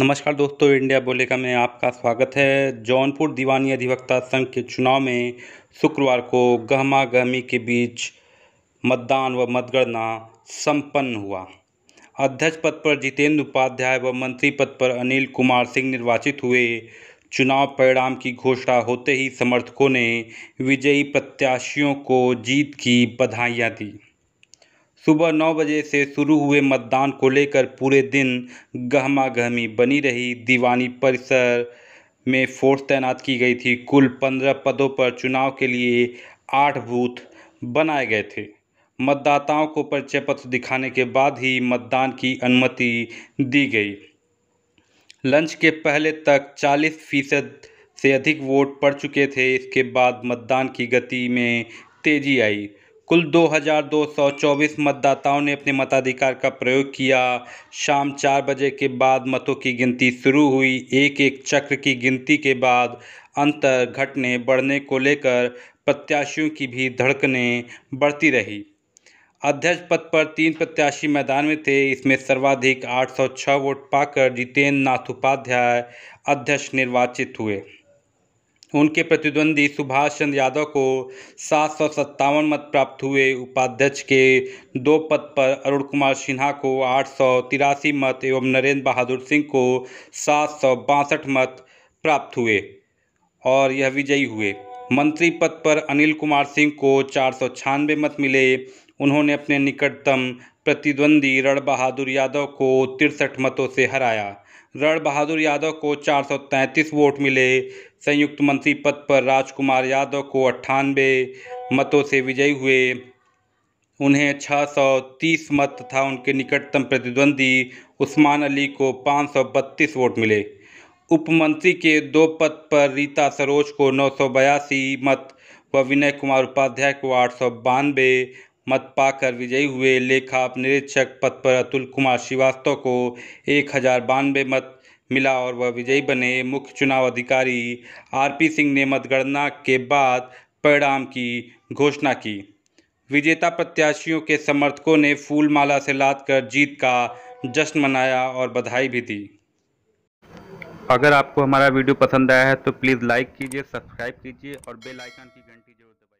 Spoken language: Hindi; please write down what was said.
नमस्कार दोस्तों इंडिया बोले का मैं आपका स्वागत है जौनपुर दीवानी अधिवक्ता संघ के चुनाव में शुक्रवार को गहमा गहमी के बीच मतदान व मतगणना संपन्न हुआ अध्यक्ष पद पर जितेंद्र उपाध्याय व मंत्री पद पर अनिल कुमार सिंह निर्वाचित हुए चुनाव परिणाम की घोषणा होते ही समर्थकों ने विजयी प्रत्याशियों को जीत की बधाइयाँ दी सुबह नौ बजे से शुरू हुए मतदान को लेकर पूरे दिन गहमागहमी बनी रही दीवानी परिसर में फोर्स तैनात की गई थी कुल पंद्रह पदों पर चुनाव के लिए आठ बूथ बनाए गए थे मतदाताओं को परिचय पत्र दिखाने के बाद ही मतदान की अनुमति दी गई लंच के पहले तक 40 फीसद से अधिक वोट पड़ चुके थे इसके बाद मतदान की गति में तेजी आई कुल 2,224 मतदाताओं ने अपने मताधिकार का प्रयोग किया शाम चार बजे के बाद मतों की गिनती शुरू हुई एक एक चक्र की गिनती के बाद अंतर घटने बढ़ने को लेकर प्रत्याशियों की भी धड़कने बढ़ती रही अध्यक्ष पद पर तीन प्रत्याशी मैदान में थे इसमें सर्वाधिक 806 वोट पाकर जितेंद्र नाथ उपाध्याय अध्यक्ष निर्वाचित हुए उनके प्रतिद्वंदी सुभाष चंद्र यादव को सात सौ सत्तावन मत प्राप्त हुए उपाध्यक्ष के दो पद पर अरुण कुमार सिन्हा को आठ सौ तिरासी मत एवं नरेंद्र बहादुर सिंह को सात सौ बासठ मत प्राप्त हुए और यह विजयी हुए मंत्री पद पर अनिल कुमार सिंह को चार सौ छियानवे मत मिले उन्होंने अपने निकटतम प्रतिद्वंदी रण बहादुर यादव को तिरसठ मतों से हराया रण बहादुर यादव को 433 वोट मिले संयुक्त मंत्री पद पर राजकुमार यादव को अट्ठानबे मतों से विजयी हुए उन्हें 630 मत तथा उनके निकटतम प्रतिद्वंदी उस्मान अली को 532 वोट मिले उपमंत्री के दो पद पर रीता सरोज को नौ मत व विनय कुमार उपाध्याय को आठ मत पाकर विजयी हुए लेखा निरीक्षक पद पर अतुल कुमार श्रीवास्तव को एक हजार बानवे मत मिला और वह विजयी बने मुख्य चुनाव अधिकारी आरपी सिंह ने मतगणना के बाद परिणाम की घोषणा की विजेता प्रत्याशियों के समर्थकों ने फूलमाला से लाद कर जीत का जश्न मनाया और बधाई भी दी अगर आपको हमारा वीडियो पसंद आया है तो प्लीज़ लाइक कीजिए सब्सक्राइब कीजिए और बेल आइकन की घंटी जरूर